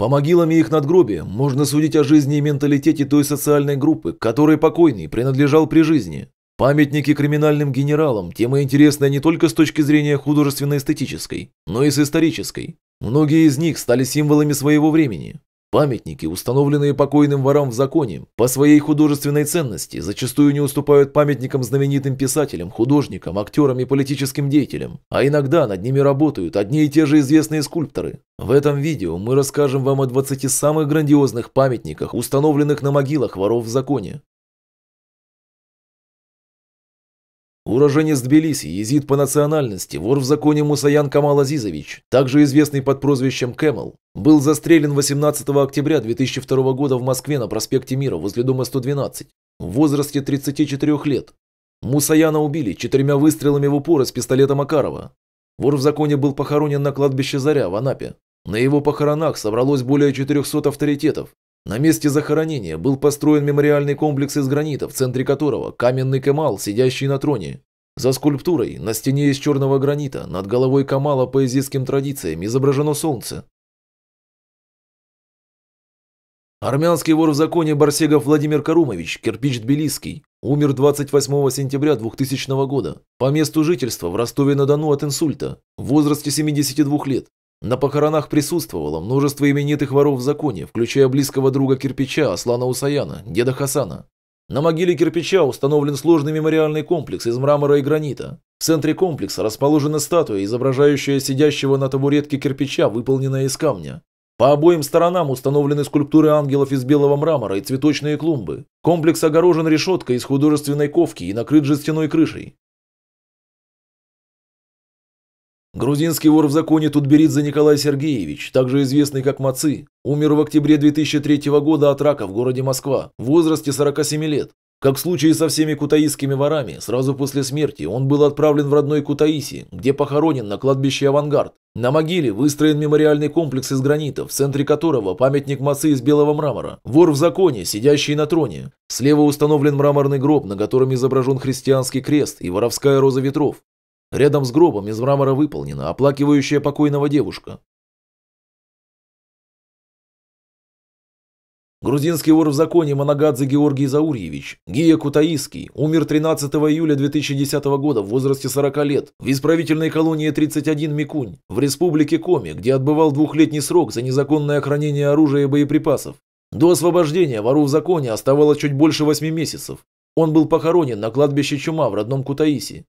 По могилам и их надгробиям можно судить о жизни и менталитете той социальной группы, которой покойный принадлежал при жизни. Памятники криминальным генералам – тема интересная не только с точки зрения художественно-эстетической, но и с исторической. Многие из них стали символами своего времени. Памятники, установленные покойным ворам в законе, по своей художественной ценности зачастую не уступают памятникам знаменитым писателям, художникам, актерам и политическим деятелям, а иногда над ними работают одни и те же известные скульпторы. В этом видео мы расскажем вам о 20 самых грандиозных памятниках, установленных на могилах воров в законе. Уроженец Тбилиси, езид по национальности, вор в законе Мусаян Камал Азизович, также известный под прозвищем Кэмел, был застрелен 18 октября 2002 года в Москве на проспекте Мира возле дома 112 в возрасте 34 лет. Мусаяна убили четырьмя выстрелами в упор из пистолета Макарова. Вор в законе был похоронен на кладбище Заря в Анапе. На его похоронах собралось более 400 авторитетов, на месте захоронения был построен мемориальный комплекс из гранита, в центре которого каменный Кемал, сидящий на троне. За скульптурой, на стене из черного гранита, над головой Камала по изиским традициям изображено солнце. Армянский вор в законе Барсегов Владимир Карумович, кирпич Тбилисский, умер 28 сентября 2000 года по месту жительства в Ростове-на-Дону от инсульта в возрасте 72 лет. На похоронах присутствовало множество именитых воров в законе, включая близкого друга кирпича Аслана Усаяна, деда Хасана. На могиле кирпича установлен сложный мемориальный комплекс из мрамора и гранита. В центре комплекса расположена статуя, изображающая сидящего на табуретке кирпича, выполненная из камня. По обоим сторонам установлены скульптуры ангелов из белого мрамора и цветочные клумбы. Комплекс огорожен решеткой из художественной ковки и накрыт жестяной крышей. Грузинский вор в законе Тутберидзе Николай Сергеевич, также известный как Мацы, умер в октябре 2003 года от рака в городе Москва в возрасте 47 лет. Как в случае со всеми кутаисскими ворами, сразу после смерти он был отправлен в родной Кутаиси, где похоронен на кладбище «Авангард». На могиле выстроен мемориальный комплекс из гранита, в центре которого памятник мацы из белого мрамора, вор в законе, сидящий на троне. Слева установлен мраморный гроб, на котором изображен христианский крест и воровская роза ветров. Рядом с гробом из мрамора выполнена оплакивающая покойного девушка. Грузинский вор в законе Манагадзе Георгий Заурьевич, Гия Кутаиский, умер 13 июля 2010 года в возрасте 40 лет в исправительной колонии 31 Микунь в республике Коми, где отбывал двухлетний срок за незаконное хранение оружия и боеприпасов. До освобождения вору в законе оставалось чуть больше 8 месяцев. Он был похоронен на кладбище Чума в родном Кутаиси.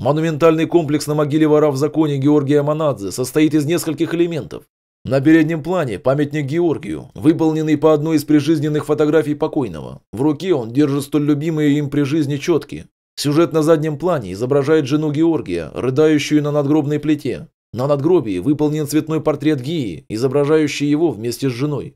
Монументальный комплекс на могиле вора в законе Георгия Манадзе состоит из нескольких элементов. На переднем плане памятник Георгию, выполненный по одной из прижизненных фотографий покойного. В руке он держит столь любимые им при жизни четки. Сюжет на заднем плане изображает жену Георгия, рыдающую на надгробной плите. На надгробии выполнен цветной портрет Гии, изображающий его вместе с женой.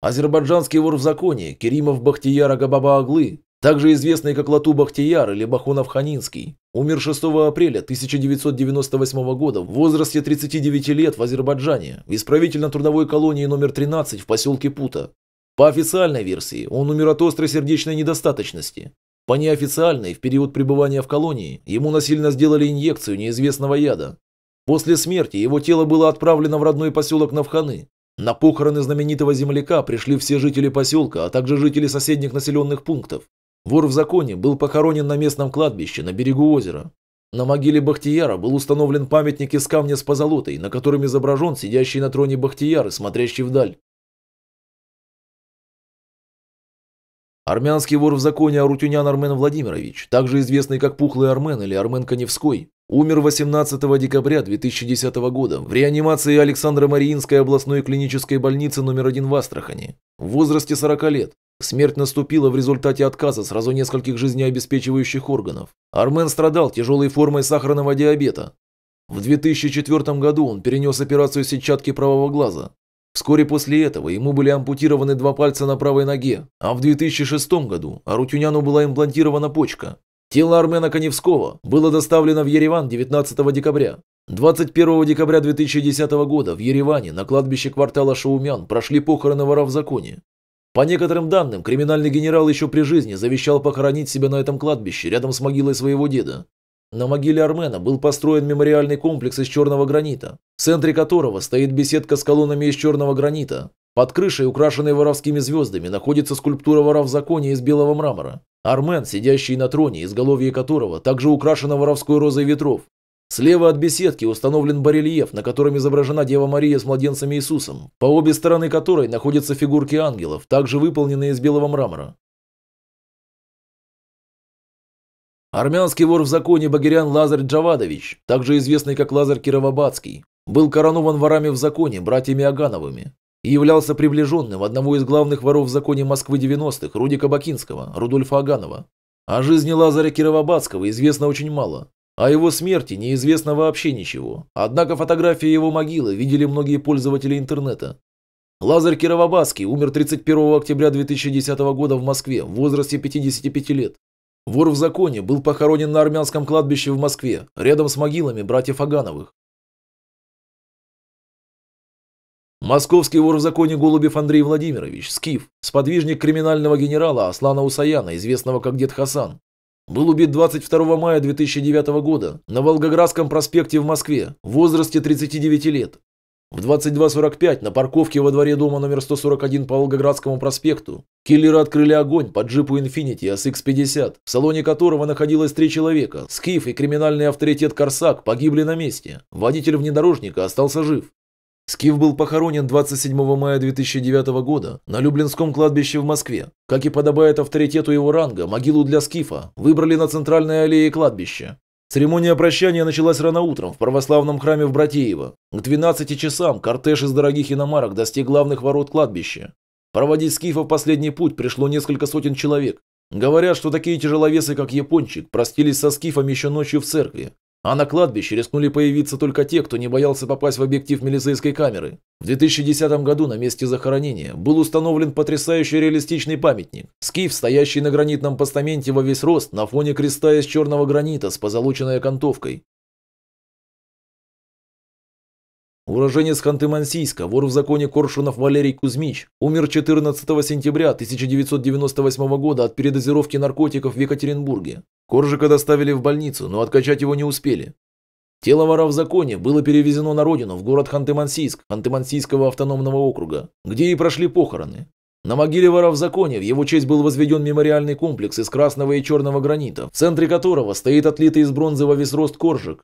Азербайджанский вор в законе Керимов Бахтияра Габаба Аглы также известный как Лату Бахтияр или Бахунов Ханинский, умер 6 апреля 1998 года в возрасте 39 лет в Азербайджане, в исправительно-трудовой колонии номер 13 в поселке Пута. По официальной версии, он умер от острой сердечной недостаточности. По неофициальной, в период пребывания в колонии, ему насильно сделали инъекцию неизвестного яда. После смерти его тело было отправлено в родной поселок Навханы. На похороны знаменитого земляка пришли все жители поселка, а также жители соседних населенных пунктов. Вор в законе был похоронен на местном кладбище на берегу озера. На могиле Бахтияра был установлен памятник из камня с позолотой, на котором изображен сидящий на троне Бахтияр и смотрящий вдаль. Армянский вор в законе Арутюнян Армен Владимирович, также известный как Пухлый Армен или Армен Коневской, умер 18 декабря 2010 года в реанимации Александра Мариинской областной клинической больницы номер 1 в Астрахани в возрасте 40 лет. Смерть наступила в результате отказа сразу нескольких жизнеобеспечивающих органов. Армен страдал тяжелой формой сахарного диабета. В 2004 году он перенес операцию сетчатки правого глаза. Вскоре после этого ему были ампутированы два пальца на правой ноге, а в 2006 году Арутюняну была имплантирована почка. Тело Армена Коневского было доставлено в Ереван 19 декабря. 21 декабря 2010 года в Ереване на кладбище квартала Шаумян прошли похороны вора в законе. По некоторым данным, криминальный генерал еще при жизни завещал похоронить себя на этом кладбище, рядом с могилой своего деда. На могиле Армена был построен мемориальный комплекс из черного гранита, в центре которого стоит беседка с колоннами из черного гранита. Под крышей, украшенной воровскими звездами, находится скульптура вора в законе из белого мрамора. Армен, сидящий на троне, изголовье которого также украшено воровской розой ветров, Слева от беседки установлен барельеф, на котором изображена Дева Мария с младенцем Иисусом, по обе стороны которой находятся фигурки ангелов, также выполненные из белого мрамора. Армянский вор в законе Багирян Лазарь Джавадович, также известный как Лазарь Кировобадский, был коронован ворами в законе, братьями Агановыми, и являлся приближенным одного из главных воров в законе Москвы 90-х, Рудика Бакинского, Рудольфа Аганова. О жизни Лазаря Кировобадского известно очень мало, о его смерти неизвестно вообще ничего, однако фотографии его могилы видели многие пользователи интернета. Лазарь Кировобаский умер 31 октября 2010 года в Москве в возрасте 55 лет. Вор в законе был похоронен на армянском кладбище в Москве, рядом с могилами братьев Агановых. Московский вор в законе Голубев Андрей Владимирович, Скиф, сподвижник криминального генерала Аслана Усаяна, известного как Дед Хасан, был убит 22 мая 2009 года на Волгоградском проспекте в Москве в возрасте 39 лет. В 22.45 на парковке во дворе дома номер 141 по Волгоградскому проспекту киллеры открыли огонь по джипу Infiniti SX-50, в салоне которого находилось три человека. Скиф и криминальный авторитет Корсак погибли на месте. Водитель внедорожника остался жив. Скиф был похоронен 27 мая 2009 года на Люблинском кладбище в Москве. Как и подобает авторитету его ранга, могилу для Скифа выбрали на центральной аллее кладбища. Церемония прощания началась рано утром в православном храме в Братеево. К 12 часам кортеж из дорогих иномарок достиг главных ворот кладбища. Проводить Скифа в последний путь пришло несколько сотен человек. Говорят, что такие тяжеловесы, как Япончик, простились со Скифом еще ночью в церкви, а на кладбище рискнули появиться только те, кто не боялся попасть в объектив милицейской камеры. В 2010 году на месте захоронения был установлен потрясающе реалистичный памятник. Скиф, стоящий на гранитном постаменте во весь рост на фоне креста из черного гранита с позолоченной окантовкой. Уроженец Ханты-Мансийска, вор в законе Коршунов Валерий Кузьмич, умер 14 сентября 1998 года от передозировки наркотиков в Екатеринбурге. Коржика доставили в больницу, но откачать его не успели. Тело вора в законе было перевезено на родину, в город Ханты-Мансийск, Ханты-Мансийского автономного округа, где и прошли похороны. На могиле вора в законе в его честь был возведен мемориальный комплекс из красного и черного гранита, в центре которого стоит отлитый из бронзы во весь рост коржик,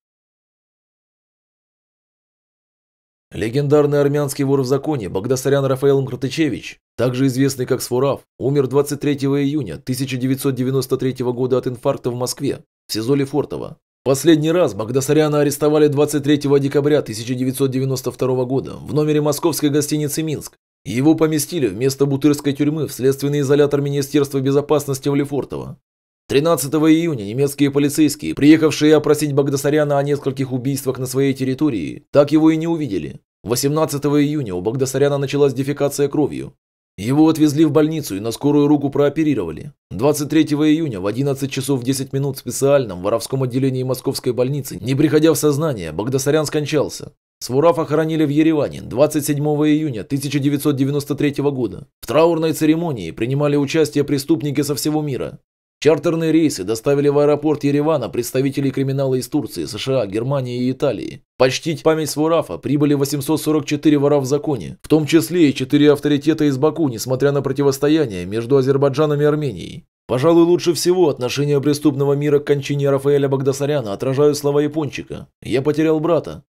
Легендарный армянский вор в законе Багдасарян Рафаэл Мкртычевич, также известный как Сфурав, умер 23 июня 1993 года от инфаркта в Москве, в СИЗО Лефортово. Последний раз Багдасаряна арестовали 23 декабря 1992 года в номере московской гостиницы «Минск». Его поместили вместо Бутырской тюрьмы в следственный изолятор Министерства безопасности в Лефортово. 13 июня немецкие полицейские, приехавшие опросить Багдасаряна о нескольких убийствах на своей территории, так его и не увидели. 18 июня у Багдасаряна началась дефекация кровью. Его отвезли в больницу и на скорую руку прооперировали. 23 июня в 11 часов 10 минут в специальном воровском отделении московской больницы, не приходя в сознание, Багдасарян скончался. Свурав охоронили в Ереване 27 июня 1993 года. В траурной церемонии принимали участие преступники со всего мира. Чартерные рейсы доставили в аэропорт Еревана представителей криминала из Турции, США, Германии и Италии. Почтить память Сворафа прибыли 844 вора в законе, в том числе и 4 авторитета из Баку, несмотря на противостояние между Азербайджаном и Арменией. Пожалуй, лучше всего отношение преступного мира к кончине Рафаэля Багдасаряна отражают слова Япончика. «Я потерял брата.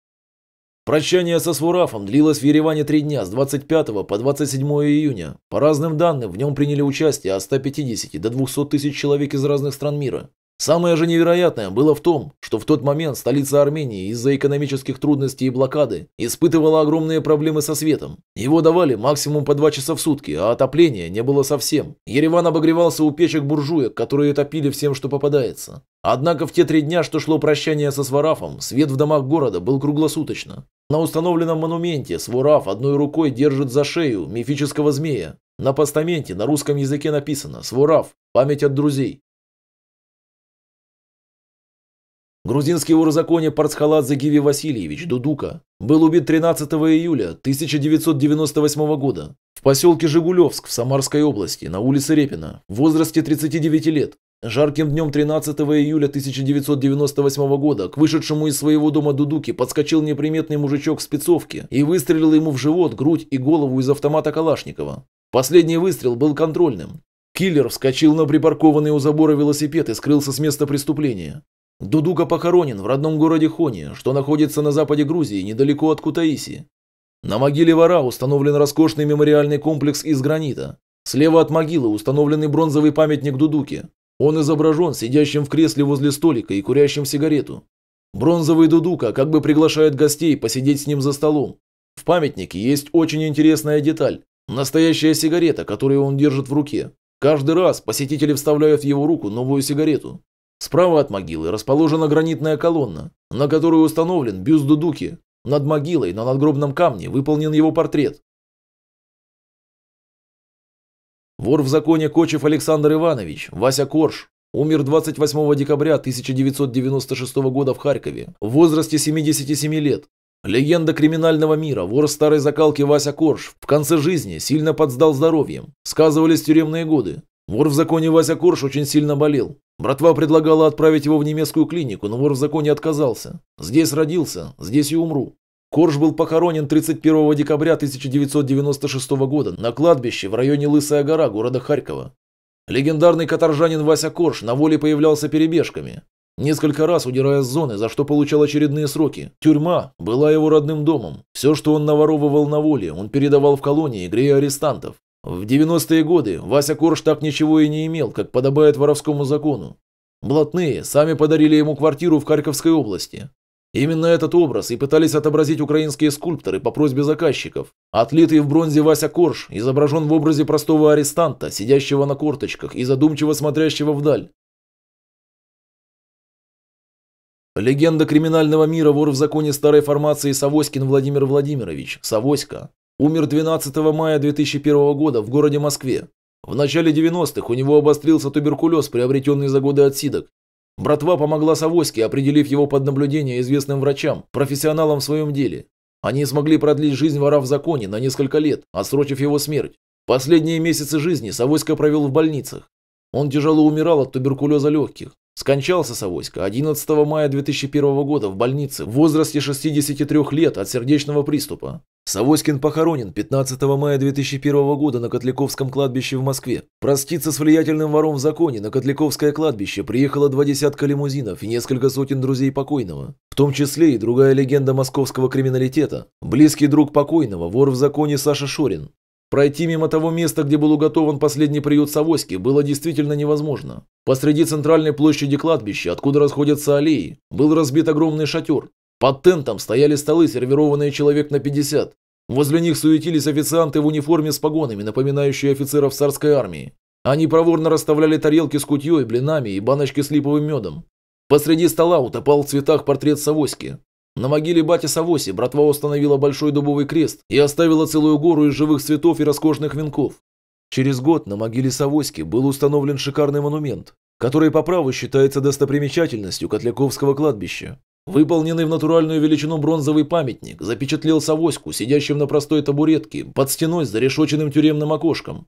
Прощание со Свурафом длилось в Ереване три дня с 25 по 27 июня. По разным данным, в нем приняли участие от 150 до 200 тысяч человек из разных стран мира. Самое же невероятное было в том, что в тот момент столица Армении из-за экономических трудностей и блокады испытывала огромные проблемы со светом. Его давали максимум по два часа в сутки, а отопления не было совсем. Ереван обогревался у печек буржуек, которые топили всем, что попадается. Однако в те три дня, что шло прощание со Сварафом, свет в домах города был круглосуточно. На установленном монументе Свараф одной рукой держит за шею мифического змея. На постаменте на русском языке написано «Свараф. Память от друзей». Грузинский урозаконе Парцхаладзе Гиви Васильевич Дудука был убит 13 июля 1998 года в поселке Жигулевск в Самарской области на улице Репина в возрасте 39 лет. Жарким днем 13 июля 1998 года к вышедшему из своего дома Дудуки подскочил неприметный мужичок в спецовке и выстрелил ему в живот, грудь и голову из автомата Калашникова. Последний выстрел был контрольным. Киллер вскочил на припаркованный у забора велосипед и скрылся с места преступления. Дудука похоронен в родном городе Хони, что находится на западе Грузии, недалеко от Кутаиси. На могиле вора установлен роскошный мемориальный комплекс из гранита. Слева от могилы установленный бронзовый памятник Дудуке. Он изображен сидящим в кресле возле столика и курящим сигарету. Бронзовый Дудука как бы приглашает гостей посидеть с ним за столом. В памятнике есть очень интересная деталь – настоящая сигарета, которую он держит в руке. Каждый раз посетители вставляют в его руку новую сигарету. Справа от могилы расположена гранитная колонна, на которую установлен бюст Дудуки. Над могилой на надгробном камне выполнен его портрет. Вор в законе Кочев Александр Иванович, Вася Корж, умер 28 декабря 1996 года в Харькове в возрасте 77 лет. Легенда криминального мира, вор старой закалки Вася Корж в конце жизни сильно подсдал здоровьем, сказывались тюремные годы, Вор в законе Вася Корж очень сильно болел. Братва предлагала отправить его в немецкую клинику, но вор в законе отказался. Здесь родился, здесь и умру. Корж был похоронен 31 декабря 1996 года на кладбище в районе Лысая гора города Харькова. Легендарный каторжанин Вася Корж на воле появлялся перебежками. Несколько раз удирая с зоны, за что получал очередные сроки. Тюрьма была его родным домом. Все, что он наворовывал на воле, он передавал в колонии, грея арестантов. В 90-е годы Вася Корж так ничего и не имел, как подобает воровскому закону. Блатные сами подарили ему квартиру в Харьковской области. Именно этот образ и пытались отобразить украинские скульпторы по просьбе заказчиков. Отлитый в бронзе Вася Корж изображен в образе простого арестанта, сидящего на корточках и задумчиво смотрящего вдаль. Легенда криминального мира вор в законе старой формации Савоськин Владимир Владимирович, Савоська, Умер 12 мая 2001 года в городе Москве. В начале 90-х у него обострился туберкулез, приобретенный за годы отсидок. Братва помогла Савоське, определив его под наблюдение известным врачам, профессионалам в своем деле. Они смогли продлить жизнь вора в законе на несколько лет, отсрочив его смерть. Последние месяцы жизни Савоська провел в больницах. Он тяжело умирал от туберкулеза легких. Скончался Савоська 11 мая 2001 года в больнице в возрасте 63 лет от сердечного приступа. Савоськин похоронен 15 мая 2001 года на Котляковском кладбище в Москве. Проститься с влиятельным вором в законе на Котляковское кладбище приехало два десятка лимузинов и несколько сотен друзей покойного. В том числе и другая легенда московского криминалитета. Близкий друг покойного, вор в законе Саша Шорин. Пройти мимо того места, где был уготован последний приют Савоськи, было действительно невозможно. Посреди центральной площади кладбища, откуда расходятся аллеи, был разбит огромный шатер. Под тентом стояли столы, сервированные человек на 50. Возле них суетились официанты в униформе с погонами, напоминающие офицеров царской армии. Они проворно расставляли тарелки с кутьей, блинами и баночки с липовым медом. Посреди стола утопал в цветах портрет Савоськи. На могиле бати Савоси братва установила большой дубовый крест и оставила целую гору из живых цветов и роскошных венков. Через год на могиле Савоськи был установлен шикарный монумент, который по праву считается достопримечательностью Котляковского кладбища. Выполненный в натуральную величину бронзовый памятник запечатлел Савоську, сидящим на простой табуретке, под стеной с зарешоченным тюремным окошком.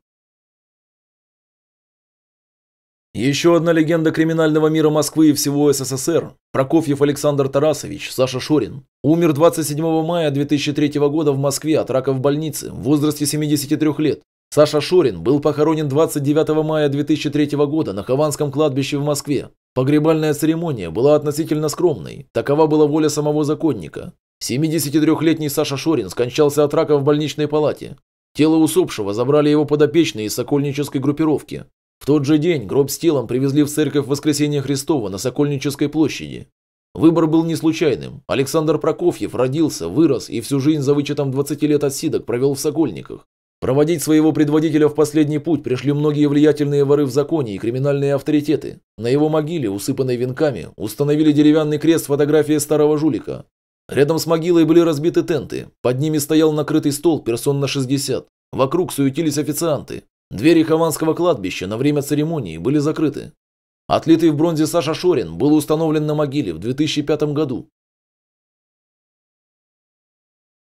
Еще одна легенда криминального мира Москвы и всего СССР – Прокофьев Александр Тарасович, Саша Шорин. Умер 27 мая 2003 года в Москве от рака в больнице в возрасте 73 лет. Саша Шорин был похоронен 29 мая 2003 года на Хованском кладбище в Москве. Погребальная церемония была относительно скромной, такова была воля самого законника. 73-летний Саша Шорин скончался от рака в больничной палате. Тело усопшего забрали его подопечные из сокольнической группировки. В тот же день гроб с телом привезли в церковь Воскресения Христова на Сокольнической площади. Выбор был не случайным. Александр Прокофьев родился, вырос и всю жизнь за вычетом 20 лет отсидок провел в Сокольниках. Проводить своего предводителя в последний путь пришли многие влиятельные воры в законе и криминальные авторитеты. На его могиле, усыпанной венками, установили деревянный крест фотографии старого жулика. Рядом с могилой были разбиты тенты, под ними стоял накрытый стол персон на 60. Вокруг суетились официанты. Двери Хованского кладбища на время церемонии были закрыты. Отлитый в бронзе Саша Шорин был установлен на могиле в 2005 году.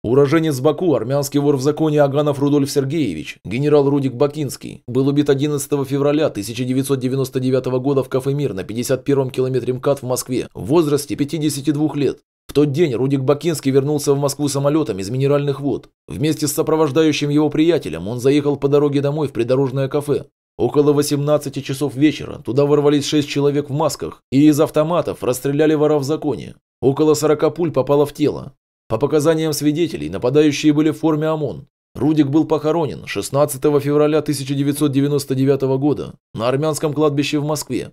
Уроженец Баку, армянский вор в законе Аганов Рудольф Сергеевич, генерал Рудик Бакинский, был убит 11 февраля 1999 года в кафе «Мир» на 51-м километре МКАД в Москве в возрасте 52 лет. В тот день Рудик Бакинский вернулся в Москву самолетом из Минеральных вод. Вместе с сопровождающим его приятелем он заехал по дороге домой в придорожное кафе. Около 18 часов вечера туда ворвались 6 человек в масках и из автоматов расстреляли вора в законе. Около 40 пуль попало в тело. По показаниям свидетелей, нападающие были в форме ОМОН. Рудик был похоронен 16 февраля 1999 года на армянском кладбище в Москве.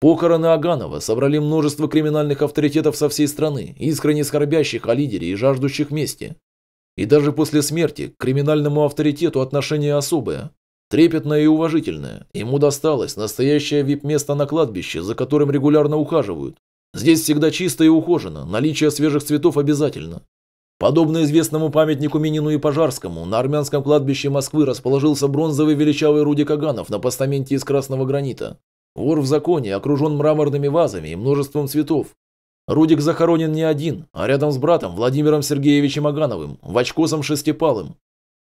Похороны Аганова собрали множество криминальных авторитетов со всей страны, искренне скорбящих о лидере и жаждущих мести. И даже после смерти к криминальному авторитету отношение особое, трепетное и уважительное. Ему досталось настоящее вип-место на кладбище, за которым регулярно ухаживают. Здесь всегда чисто и ухожено, наличие свежих цветов обязательно. Подобно известному памятнику Минину и Пожарскому, на армянском кладбище Москвы расположился бронзовый величавый Руди Каганов на постаменте из красного гранита. Вор в законе окружен мраморными вазами и множеством цветов. Рудик захоронен не один, а рядом с братом Владимиром Сергеевичем Агановым, в очко вачкосом Шестипалым.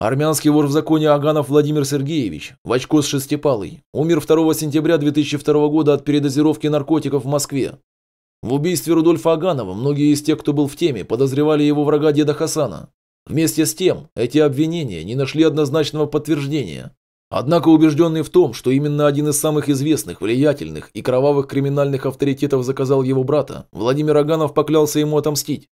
Армянский вор в законе Аганов Владимир Сергеевич, в очко с Шестипалый, умер 2 сентября 2002 года от передозировки наркотиков в Москве. В убийстве Рудольфа Аганова многие из тех, кто был в теме, подозревали его врага деда Хасана. Вместе с тем, эти обвинения не нашли однозначного подтверждения. Однако убежденный в том, что именно один из самых известных, влиятельных и кровавых криминальных авторитетов заказал его брата, Владимир Аганов поклялся ему отомстить.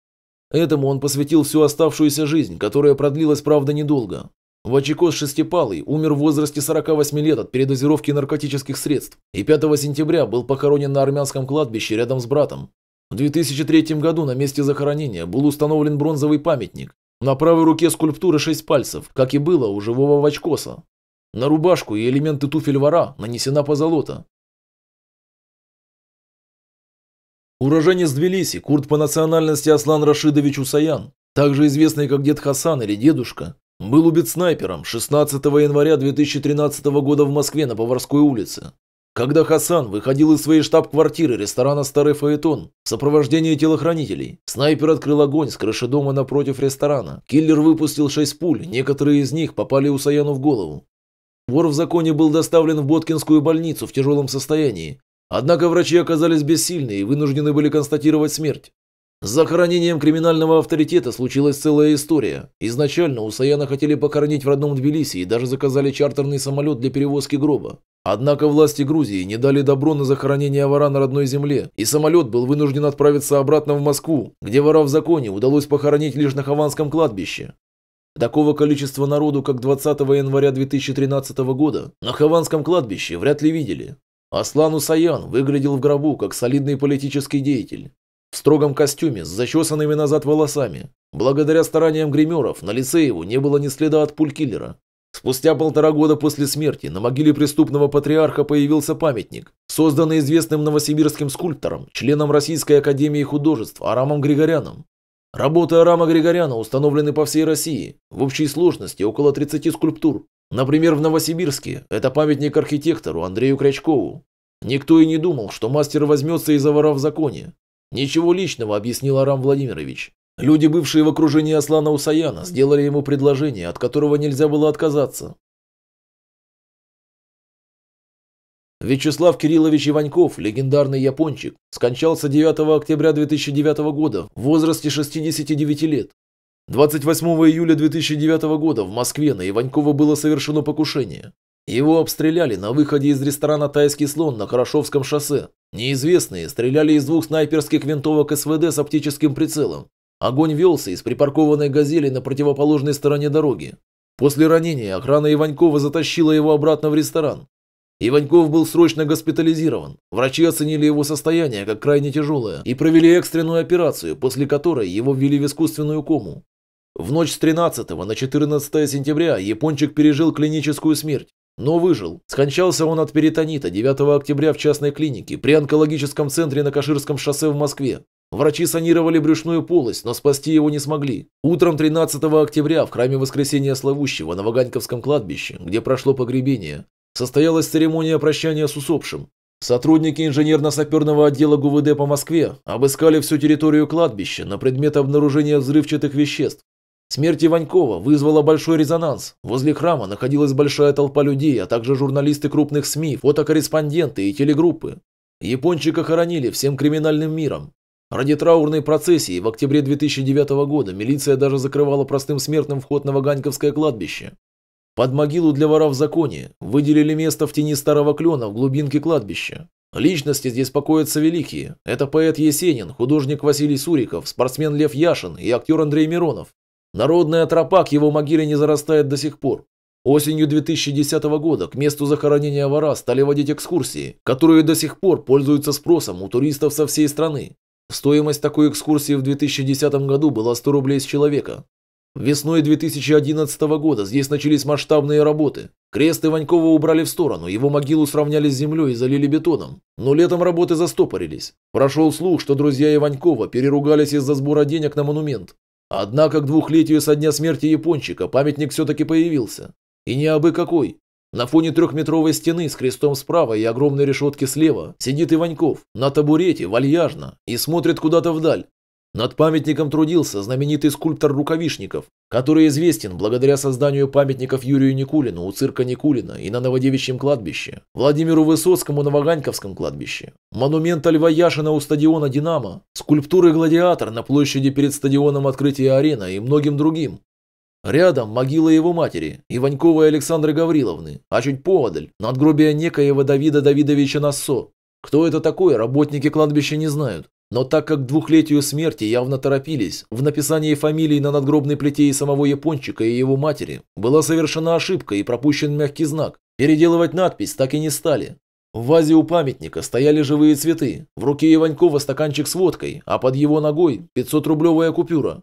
Этому он посвятил всю оставшуюся жизнь, которая продлилась, правда, недолго. Вачикос Шестипалый умер в возрасте 48 лет от передозировки наркотических средств и 5 сентября был похоронен на армянском кладбище рядом с братом. В 2003 году на месте захоронения был установлен бронзовый памятник. На правой руке скульптура шесть пальцев, как и было у живого Вачкоса. На рубашку и элементы туфель вора нанесена позолота. Уроженец Двилиси, курд по национальности Аслан Рашидович Усаян, также известный как Дед Хасан или Дедушка, был убит снайпером 16 января 2013 года в Москве на Поварской улице. Когда Хасан выходил из своей штаб-квартиры ресторана «Старый Фаэтон» в сопровождении телохранителей, снайпер открыл огонь с крыши дома напротив ресторана. Киллер выпустил шесть пуль, некоторые из них попали Усаяну в голову. Вор в законе был доставлен в Боткинскую больницу в тяжелом состоянии. Однако врачи оказались бессильны и вынуждены были констатировать смерть. С захоронением криминального авторитета случилась целая история. Изначально у Саяна хотели похоронить в родном Тбилиси и даже заказали чартерный самолет для перевозки гроба. Однако власти Грузии не дали добро на захоронение вора на родной земле, и самолет был вынужден отправиться обратно в Москву, где вора в законе удалось похоронить лишь на Хованском кладбище. Такого количества народу, как 20 января 2013 года, на Хованском кладбище вряд ли видели. Аслан Усаян выглядел в гробу как солидный политический деятель. В строгом костюме с зачесанными назад волосами. Благодаря стараниям гримеров на лице его не было ни следа от пуль киллера. Спустя полтора года после смерти на могиле преступного патриарха появился памятник, созданный известным новосибирским скульптором, членом Российской академии художеств Арамом Григоряном. Работы Арама Григоряна установлены по всей России, в общей сложности около 30 скульптур. Например, в Новосибирске это памятник архитектору Андрею Крячкову. Никто и не думал, что мастер возьмется из за вора в законе. Ничего личного, объяснил Арам Владимирович. Люди, бывшие в окружении Аслана Усаяна, сделали ему предложение, от которого нельзя было отказаться. Вячеслав Кириллович Иваньков, легендарный япончик, скончался 9 октября 2009 года в возрасте 69 лет. 28 июля 2009 года в Москве на Иванькова было совершено покушение. Его обстреляли на выходе из ресторана «Тайский слон» на Хорошовском шоссе. Неизвестные стреляли из двух снайперских винтовок СВД с оптическим прицелом. Огонь велся из припаркованной «Газели» на противоположной стороне дороги. После ранения охрана Иванькова затащила его обратно в ресторан. Иваньков был срочно госпитализирован. Врачи оценили его состояние как крайне тяжелое и провели экстренную операцию, после которой его ввели в искусственную кому. В ночь с 13 на 14 сентября Япончик пережил клиническую смерть, но выжил. Скончался он от перитонита 9 октября в частной клинике при онкологическом центре на Каширском шоссе в Москве. Врачи санировали брюшную полость, но спасти его не смогли. Утром 13 октября в храме Воскресения Славущего на Ваганьковском кладбище, где прошло погребение, состоялась церемония прощания с усопшим. Сотрудники инженерно-саперного отдела ГУВД по Москве обыскали всю территорию кладбища на предмет обнаружения взрывчатых веществ. Смерть Иванькова вызвала большой резонанс. Возле храма находилась большая толпа людей, а также журналисты крупных СМИ, фотокорреспонденты и телегруппы. Япончика хоронили всем криминальным миром. Ради траурной процессии в октябре 2009 года милиция даже закрывала простым смертным вход на Ваганьковское кладбище. Под могилу для вора в законе выделили место в тени старого клена в глубинке кладбища. Личности здесь покоятся великие. Это поэт Есенин, художник Василий Суриков, спортсмен Лев Яшин и актер Андрей Миронов. Народная тропа к его могиле не зарастает до сих пор. Осенью 2010 года к месту захоронения вора стали водить экскурсии, которые до сих пор пользуются спросом у туристов со всей страны. Стоимость такой экскурсии в 2010 году была 100 рублей с человека. Весной 2011 года здесь начались масштабные работы. Крест Иванькова убрали в сторону, его могилу сравняли с землей и залили бетоном. Но летом работы застопорились. Прошел слух, что друзья Иванькова переругались из-за сбора денег на монумент. Однако к двухлетию со дня смерти Япончика памятник все-таки появился. И не абы какой. На фоне трехметровой стены с крестом справа и огромной решетки слева сидит Иваньков на табурете вальяжно и смотрит куда-то вдаль. Над памятником трудился знаменитый скульптор Рукавишников, который известен благодаря созданию памятников Юрию Никулину у цирка Никулина и на Новодевичьем кладбище, Владимиру Высоцкому на Ваганьковском кладбище, монумента Льва Яшина у стадиона «Динамо», скульптуры «Гладиатор» на площади перед стадионом открытия арена и многим другим. Рядом могила его матери, Иваньковой Александры Гавриловны, а чуть поодаль – надгробие некоего Давида Давидовича Нассо. Кто это такой, работники кладбища не знают. Но так как к двухлетию смерти явно торопились, в написании фамилии на надгробной плите и самого Япончика и его матери была совершена ошибка и пропущен мягкий знак. Переделывать надпись так и не стали. В вазе у памятника стояли живые цветы, в руке Иванькова стаканчик с водкой, а под его ногой 500-рублевая купюра.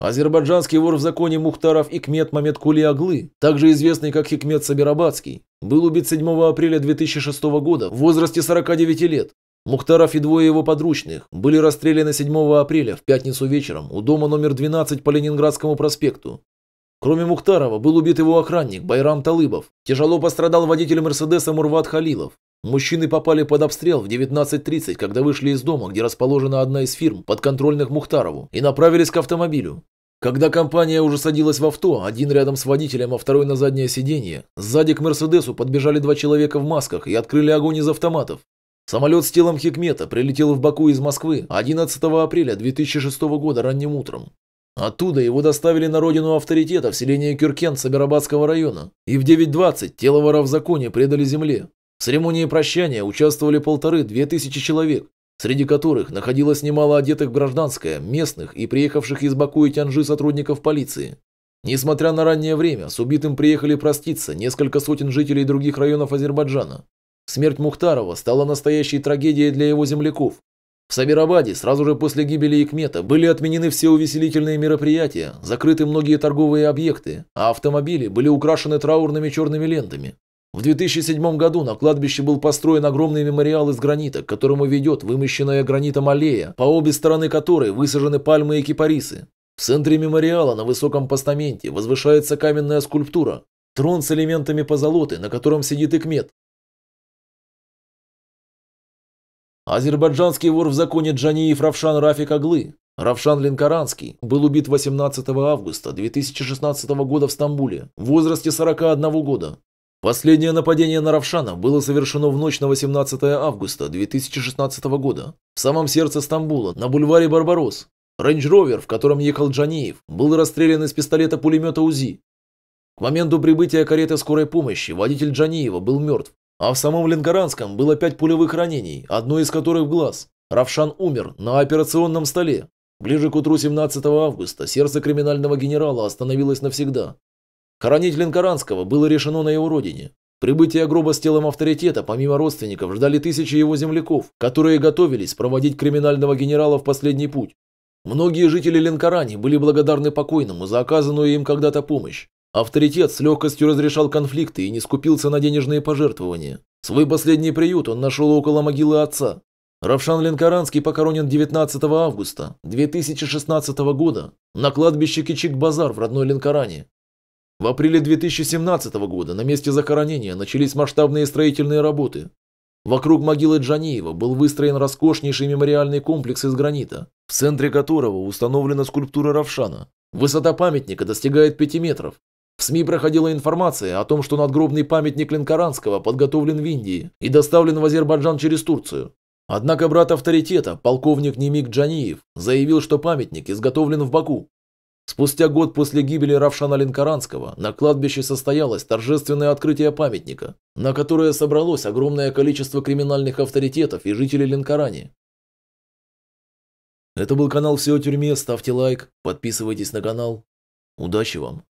Азербайджанский вор в законе Мухтаров Икмет Мамед Аглы, также известный как Хикмет Сабирабадский, был убит 7 апреля 2006 года в возрасте 49 лет. Мухтаров и двое его подручных были расстреляны 7 апреля в пятницу вечером у дома номер 12 по Ленинградскому проспекту. Кроме Мухтарова, был убит его охранник Байрам Талыбов. Тяжело пострадал водитель Мерседеса Мурват Халилов. Мужчины попали под обстрел в 19.30, когда вышли из дома, где расположена одна из фирм, подконтрольных Мухтарову, и направились к автомобилю. Когда компания уже садилась в авто, один рядом с водителем, а второй на заднее сиденье, сзади к Мерседесу подбежали два человека в масках и открыли огонь из автоматов. Самолет с телом Хикмета прилетел в Баку из Москвы 11 апреля 2006 года ранним утром. Оттуда его доставили на родину авторитета в селение Кюркен Сабирабадского района, и в 9.20 тело вора в законе предали земле. В церемонии прощания участвовали полторы-две тысячи человек, среди которых находилось немало одетых в гражданское, местных и приехавших из Баку и Тянжи сотрудников полиции. Несмотря на раннее время, с убитым приехали проститься несколько сотен жителей других районов Азербайджана. Смерть Мухтарова стала настоящей трагедией для его земляков, в Сабирабаде сразу же после гибели Икмета были отменены все увеселительные мероприятия, закрыты многие торговые объекты, а автомобили были украшены траурными черными лентами. В 2007 году на кладбище был построен огромный мемориал из гранита, к которому ведет вымощенная гранитом аллея, по обе стороны которой высажены пальмы и кипарисы. В центре мемориала на высоком постаменте возвышается каменная скульптура, трон с элементами позолоты, на котором сидит Икмет, Азербайджанский вор в законе Джаниев Равшан Рафик Аглы, Равшан Линкаранский, был убит 18 августа 2016 года в Стамбуле в возрасте 41 года. Последнее нападение на Равшана было совершено в ночь на 18 августа 2016 года в самом сердце Стамбула, на бульваре Барбарос. Рейндж-ровер, в котором ехал Джаниев, был расстрелян из пистолета-пулемета УЗИ. К моменту прибытия кареты скорой помощи водитель Джаниева был мертв. А в самом Ленгаранском было пять пулевых ранений, одно из которых в глаз. Равшан умер на операционном столе. Ближе к утру 17 августа сердце криминального генерала остановилось навсегда. Хоронить Ленкаранского было решено на его родине. Прибытие гроба с телом авторитета, помимо родственников, ждали тысячи его земляков, которые готовились проводить криминального генерала в последний путь. Многие жители Ленкарани были благодарны покойному за оказанную им когда-то помощь. Авторитет с легкостью разрешал конфликты и не скупился на денежные пожертвования. Свой последний приют он нашел около могилы отца. Равшан Ленкаранский покоронен 19 августа 2016 года на кладбище Кичик-Базар в родной Ленкаране. В апреле 2017 года на месте захоронения начались масштабные строительные работы. Вокруг могилы Джаниева был выстроен роскошнейший мемориальный комплекс из гранита, в центре которого установлена скульптура Равшана. Высота памятника достигает 5 метров, в СМИ проходила информация о том, что надгробный памятник Ленкаранского подготовлен в Индии и доставлен в Азербайджан через Турцию. Однако брат авторитета, полковник Немик Джаниев, заявил, что памятник изготовлен в Баку. Спустя год после гибели Равшана Ленкаранского на кладбище состоялось торжественное открытие памятника, на которое собралось огромное количество криминальных авторитетов и жителей Ленкарани. Это был канал «Все о тюрьме», ставьте лайк, подписывайтесь на канал. Удачи вам!